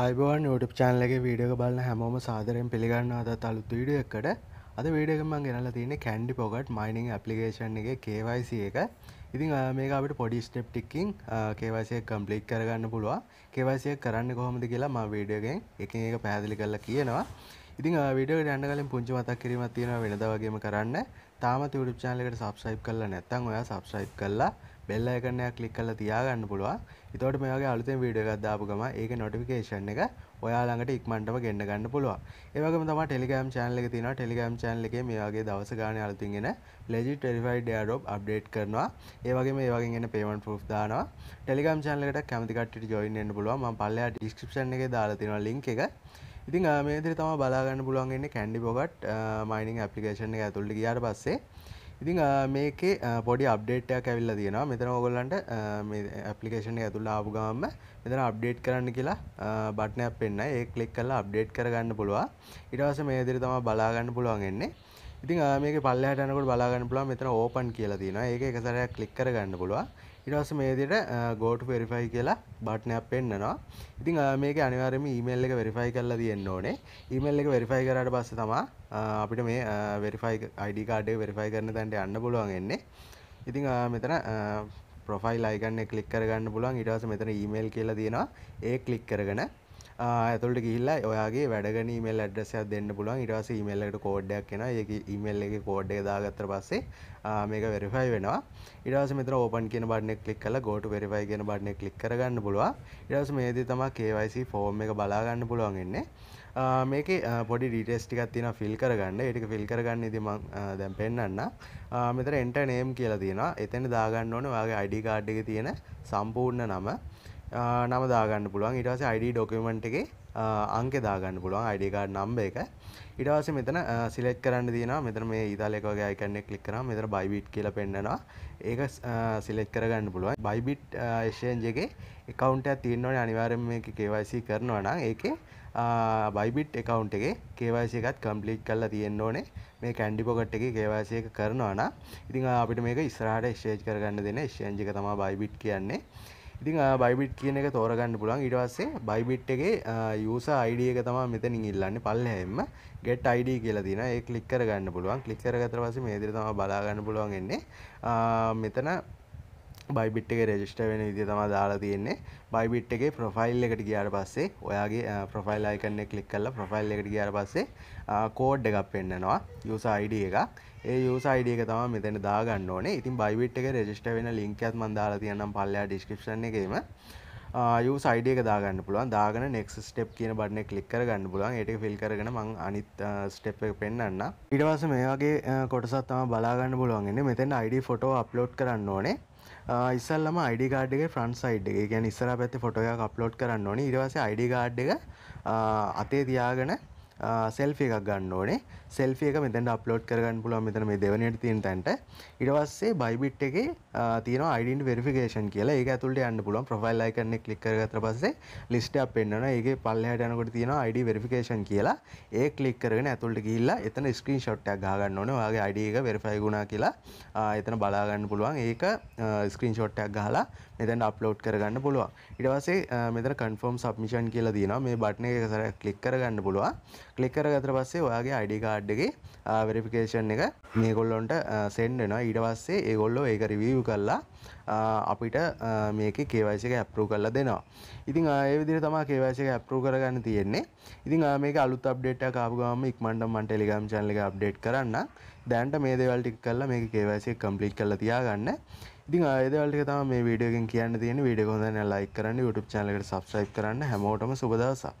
අයිබෝන් ට චාන්ලගේ වීඩියක බලන්න හැමෝම සාදරයෙන් පිළිගන්න අදත් අලුත් වීඩිය එකට අද වීඩියකම ගෙනල තියෙන කැන්ඩි පොගට් මයිනිං ඇපලිකේෂන් එක කේවයිස එක ඉතින් මේක අපට පොඩි ස්ටප් ටික්කින් කේවසිය කම්පලික් කරගන්න පුළුවන් කේවසිය කරන්න කොහොමද කියලා ම වීඩියගෙන් එක එක පැහැදිලි කරලා කියනවා ඉතින් විඩියෝ යන්න කලින් පුංචි මතක් කිරීමක් තියෙනවා වෙනදා වගේම කරන්න තාමත් YouTube channel එකට subscribe කරලා නැත්නම් ඔයා subscribe කරලා bell icon එක click කරලා තියාගන්න පුළුවන්. එතකොට මේ වගේ අලුතෙන් වීඩියෝ එකක් දාපු ගමන් ඒකේ notification එක ඔයා ළඟට ඉක්මනටම ගෙන්න ගන්න පුළුවන්. ඒ වගේම තමයි Telegram channel එක තියෙනවා. Telegram channel එකේ මේ වගේ දවස් ගානේ අලුතින් එන legit verified airdrop update කරනවා. ඒ වගේම ඒ වගේ එන payment proof දානවා. Telegram channel එකට කැමති කට්ටියට join වෙන්න පුළුවන්. මම පල්ලෙහා description එකේ දාලා තියෙනවා link එක. ඉතින් මේතර තම බලාගන්න පුළුවන්ගන්න කැන්ඩි බොගට් මයිනිං ඇපිකේෂන් එක ඇතුල්ට ගියාට පස්සේ ඉතිං මේකේ පොඩි අප්ඩේට්යක් ඇවිල්ල තියෙනවා මෙතන ඔගොල්ලන්ට ඇපලිකේෂන් ඇතුළ ආපුගාම මෙතන අප්ඩේට් කරන්න කියලා බට්නයක් පෙන්න්න ඒ කලික් කල්ලා අප්ඩේට් කරගන්න පුළුවන් ඉටවස මේදිරි තම බලාගන්න පුළුවන්ගෙන්නේ ඉතින් මේක පල්ලහටනකට බලාගන්න පුළුව මෙතන ඕපන් කියලා තියෙන ඒ එකසරයක් කලික් කරගන්න පුළුවන් ඉටවස මේදිට ගෝට වෙරිෆයි කියලා බට්නයක් පෙන්න්නනවා ඉතින් මේක අනිවාරම ඊමල් එක වෙරිෆයි කරලා තියන්න ඕනේ ඊමල් එක වෙරිෆයි කරට පස්ස තමා අපිට මේ වෙරිෆයි අයිඩිකාඩේ වෙරිෆයි කරන තැන්ට යන්න පුළුවන්ගන්නේ ඉතිං මෙතන ප්‍රොෆයිල් අයිගන්න කලික් කරගන්න පුළුවන් ඉටවස මෙතන ඊමල් කියලා තියෙනවා ඒ කලික් කරගන ඇතුළට ගිල්ලා ඔයාගේ වැඩගන මල් ඩ්‍රසයක් දෙන්න පුළුවන් ඉටවාස මල්ලට කෝඩ්ඩයක් කෙන ඒ ඉමල් එක කෝඩ්ඩ දාගත්තර පස්සේ මේක වෙරිෆයි වෙනවා ඉඩස මෙත ඕපන් කියෙන බඩන කලික් කල ගෝට වෙරිෆයි කියෙන බඩන කලික් කරගන්න පුළුවන් ඉඩස මේදී තම කේවයිසි ෆෝර්ම් එක බලාගන්න පුළුවන්ගන්නේ මේක පොඩි ඩීටෙස්ටිකත් තින ෆිල් කරගන්න එටික ෆිල් කරගන්න ඉතිම දැම් පෙන්න්න මෙතර එන්ට නේම් කියලා තියෙන එතන දාගන්න ඕන වගේ අඩිකාඩ්ඩක තියෙන සම්පූර්ණ නම නම දාගන්න පුළුවන් ඉටවාස අයිඩ ඩොකමට් එක අංක දාගන්න පුළුවන් අයිඩකාඩ් නම්බ එක ඉටවාස මෙතන සිලෙක් කරන්න දින මෙතර මේ ඉතාලෙකෝගේ අයිකන්නේ කලික් කර මෙතර බයිබිට් කියල පෙන්න්නවා ඒක සිලෙක් කරගන්න පුළුවන් බයිබිට් ශේන්ජගේ එකකවන්ට තියන්නවන අනිවාරම එක කේවයිසි කරනවා නම් ඒකේ බයිබිට් එකකවන්් එක කේවයිසි එකත් කම්පලික් කල්ලා තියෙන්න්න ඕනේ මේ කැන්ඩිපොකට් එක කේවාසය කරනවාන ඉතින් අපිට මේක ඉස්රාට ශේජ් කරගන්න දෙන ශේජික තම බයිබිට් කියන්නේ ඉතින් බයිබිට් කියන එක තෝරගන්න පුළන් ඉටවස්සේ බයිබිට් එක යස අයිඩියක තම මෙතනින් ඉල්ලන්න පල්ලහෙම ගෙට් අයිඩ කියලා තින ඒ කලික්කර ගන්න පුළුවන් කලික්කර ගතර වස මේදිර තම බලාගන්න පුළුවන් එන්නේ මෙතන බයිබිට් එක රෙජිස්ට වෙන විදි තම දාලා තියෙන්නේ බයිබිට් එකේ ප්‍රොෆයිල් එකට ගියාට පස්සේ ඔයාගේ ප්‍රොෆයිල් අයිකන්නේ කලික් කල්ලා ප්‍රොෆයිල් එකට ගියාට පස්සේ කෝඩ් එකක් පෙන්න්නනවා යුස අයිඩ එකක් ඒ යුස අයිඩ එක තම මෙතන දාගන්න ඕනේ ඉතින් බයිබිට් එක රෙජිස්ට වෙන ලින්කත් මන්දාලා තියනම් පල්ලයා ඩිස්ක්‍රපෂන් එකේම යු සයිඩ එක දාගන්න පුළුවන් දාගන නෙක් ස්ටප් කියන බටන කලික් කරගන්න පුළුවන් ඒක ෆිල් කරගෙන මං අනිත් ස්ටප් එක පෙන්න්න ඉඩවස මේ වගේ කොටසත් තම බලාගන්න පුළුවන්ගෙන මෙතැන් අයිඩ ෆොටෝ අප්ලෝඩ් කරන්න ඕනේ ඉස්සල්ලම අයිඩිකාඩ් එක ෆ්‍රන්ස් අයිඩ් එක ගැන ඉස්සර පැති ෆොටෝයක් අප්ලෝඩ් කරන්න ඕනි ඉරවස අයිඩිකාඩ් එක අතේ තියාගෙන සෙල්ෆි එකක් ගන්න ඕනේ සෙල්ෆි එක මෙතැන්ට අප්ලෝඩ් කරගන්න පුළුවන් මෙතන මේ දෙවනයට තියෙන තැන්ට ඊට පස්සේ බයිබිට් එකේ තියෙනවා අයිඩෙන්ට් වෙරිෆිකේෂන් කියලා ඒක ඇතුළට යන්න පුළුවන් ප්‍රොෆයිල් අයිකන් එක ක්ලික් කරගත්තට පස්සේ ලිස්ට් එකක් පෙන්වනවා ඒකේ පල්ලෙහාට යනකොට තියෙනවා ID වෙරිෆිකේෂන් කියලා ඒ ක්ලික් කරගෙන ඇතුළට ගිහිල්ලා එතන ස්ක්‍රීන්ෂොට් එකක් ගහගන්න ඕනේ ඔයාගේ ID එක වෙරිෆයි වුණා කියලා එතන බලා ගන්න පුළුවන් ඒක ස්ක්‍රීන්ෂොට් එකක් ගහලා මෙතෙන්ට අප්ලෝඩ් කරගන්න පුළුවන් ඊට පස්සේ මෙතන කන්ෆර්ම් සබ්මිෂන් කියලා තියෙනවා මේ බටන් එක සරක් ක්ලික් කරගන්න පුළුවන් කලිකර ගතර පස්සේ ඔයාගේ අඩිකාඩ්ඩගේ වෙරිෆිකේෂන් එක මේගොල්ලොන්ට සෙන්ඩෙනවා ඊට පස්සේ ඒගොල්ලෝ ඒක රිවීව් කල්ලා අපිට මේක කේවයිසික ඇප්රු කල්ලා දෙනවා ඉතින් ආයවිදිර තමා කේවයිසික ඇප්රු කරගන්න තියෙන්නේ ඉතින් මේක අලුත් අප්ඩේට් කාපු ගම ඉක්මන්ට මන් ටෙලිගම් චැනල එක අප්ඩේට් කරන්න දැන්ට මේ දේවල් ටික කල්ලා මේක කේවයිසික කම්ප්ලීට් කරලා තියාගන්න ඉතින් ආයදවල්ටික තම මේ වීඩියෝගෙන් කියන්න තියෙන වීඩියෝ හොඳ ලයික් කරන්න YouTube channel එකට subscribe කරන්න හැමෝටම සුබ දවසක්